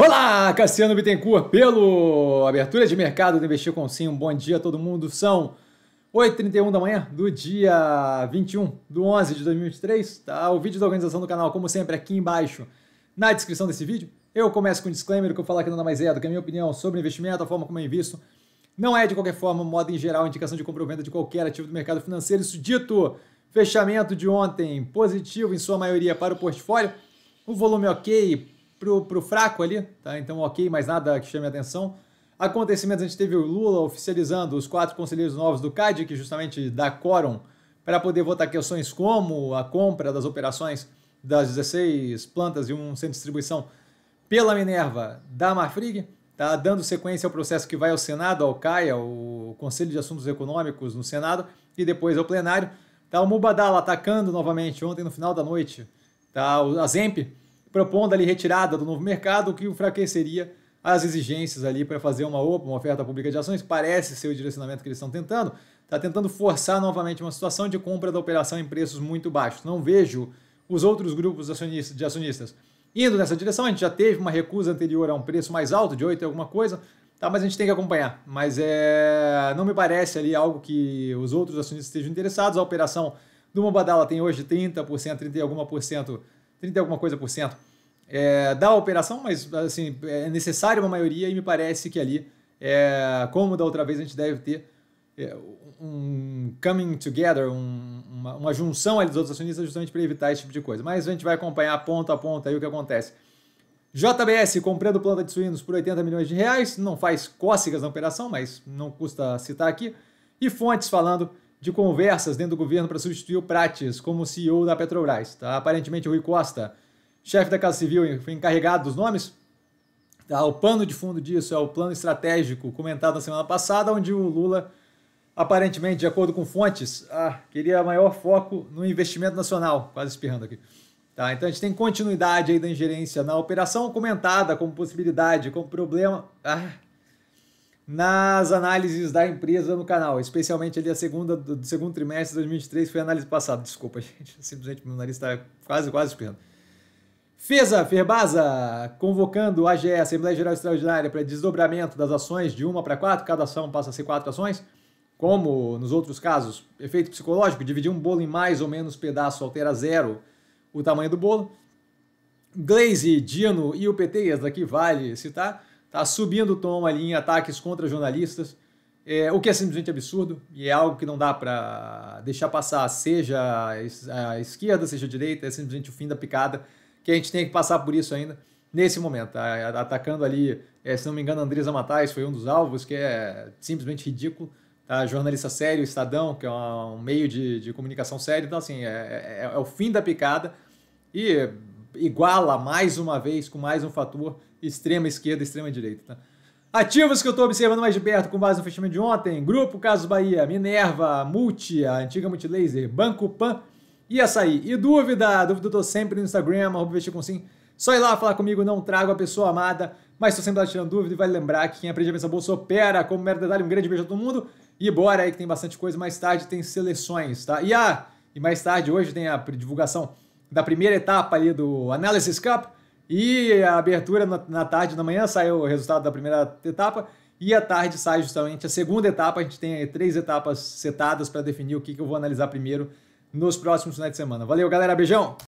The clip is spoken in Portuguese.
Olá, Cassiano Bittencourt, pelo Abertura de Mercado do Investir com Sim. Um bom dia a todo mundo. São 8h31 da manhã do dia 21 do 11 de 2023. Tá? O vídeo da organização do canal, como sempre, aqui embaixo na descrição desse vídeo. Eu começo com um disclaimer, que eu falar que nada mais é do que a minha opinião sobre investimento, a forma como eu invisto. Não é, de qualquer forma, modo em geral, indicação de compra ou venda de qualquer ativo do mercado financeiro. Isso dito, fechamento de ontem positivo em sua maioria para o portfólio. O volume ok, pro, pro fraco ali, tá? Então, ok, mais nada que chame a atenção. Acontecimentos, a gente teve o Lula oficializando os quatro conselheiros novos do CAD, que justamente dá quórum para poder votar questões como a compra das operações das 16 plantas e um centro de distribuição pela Minerva da Marfrig, tá? dando sequência ao processo que vai ao Senado, ao CAIA, o Conselho de Assuntos Econômicos no Senado, e depois ao plenário. Tá? O Mubadala atacando novamente ontem no final da noite tá? a ZEMP, propondo ali retirada do novo mercado, o que enfraqueceria as exigências ali para fazer uma OPA, uma oferta pública de ações. Parece ser o direcionamento que eles estão tentando. Está tentando forçar novamente uma situação de compra da operação em preços muito baixos. Não vejo os outros grupos de acionistas indo nessa direção. A gente já teve uma recusa anterior a um preço mais alto, de 8 e alguma coisa, tá? mas a gente tem que acompanhar. Mas é, não me parece ali algo que os outros acionistas estejam interessados. A operação do Mubadala tem hoje 30%, 30 e alguma por cento 30 alguma coisa por cento é, da operação, mas assim, é necessário uma maioria e me parece que ali, é, como da outra vez, a gente deve ter é, um coming together, um, uma, uma, junção ali dos outros acionistas justamente para evitar esse tipo de coisa. Mas a gente vai acompanhar ponto a ponto aí o que acontece. JBS comprando planta de suínos por 80 milhões de reais, não faz cócegas na operação, mas não custa citar aqui. E fontes falando de conversas dentro do governo para substituir o Prates como CEO da Petrobras. Tá? Aparentemente, o Rui Costa, chefe da Casa Civil, foi encarregado dos nomes. Tá? O pano de fundo disso é o plano estratégico comentado na semana passada, onde o Lula, aparentemente, de acordo com fontes, ah, queria maior foco no investimento nacional. Quase espirrando aqui. Tá? Então, a gente tem continuidade aí da ingerência na operação comentada como possibilidade, como problema. Ah, nas análises da empresa no canal, especialmente ali a segunda do segundo trimestre de 2023, foi a análise passada, desculpa, gente, simplesmente meu nariz está quase, quase espirrando. Feza Ferbasa, convocando a AGE, Assembleia Geral Extraordinária, para desdobramento das ações de uma para quatro, cada ação passa a ser quatro ações, como nos outros casos, efeito psicológico, dividir um bolo em mais ou menos pedaço altera zero o tamanho do bolo. Glaze, Dino e o PT, essa daqui vale citar, tá subindo o tom ali em ataques contra jornalistas, é, o que é simplesmente absurdo e é algo que não dá para deixar passar, seja a esquerda, seja a direita, é simplesmente o fim da picada, que a gente tem que passar por isso ainda nesse momento, tá? atacando ali, é, se não me engano, Andresa Matais foi um dos alvos, que é simplesmente ridículo, tá? jornalista sério, Estadão, que é um meio de, de comunicação sério, então assim, é, é, é o fim da picada e iguala mais uma vez com mais um fator extrema esquerda, extrema direita. Tá? Ativos que eu estou observando mais de perto com base no fechamento de ontem: Grupo Casos Bahia, Minerva, Multi, a antiga Multilaser, Banco Pan e açaí. E dúvida? Dúvida eu estou sempre no Instagram, com sim. Só ir lá falar comigo, não trago a pessoa amada, mas estou sempre lá tirando dúvida e vai lembrar que quem aprende a pensar bolsa opera. Como mero detalhe, um grande beijo a todo mundo e bora aí que tem bastante coisa. Mais tarde tem seleções, tá? E ah, e mais tarde, hoje tem a divulgação da primeira etapa ali do Analysis Cup e a abertura na, na tarde da manhã saiu o resultado da primeira etapa e à tarde sai justamente a segunda etapa. A gente tem três etapas setadas para definir o que, que eu vou analisar primeiro nos próximos finais de semana. Valeu, galera. Beijão!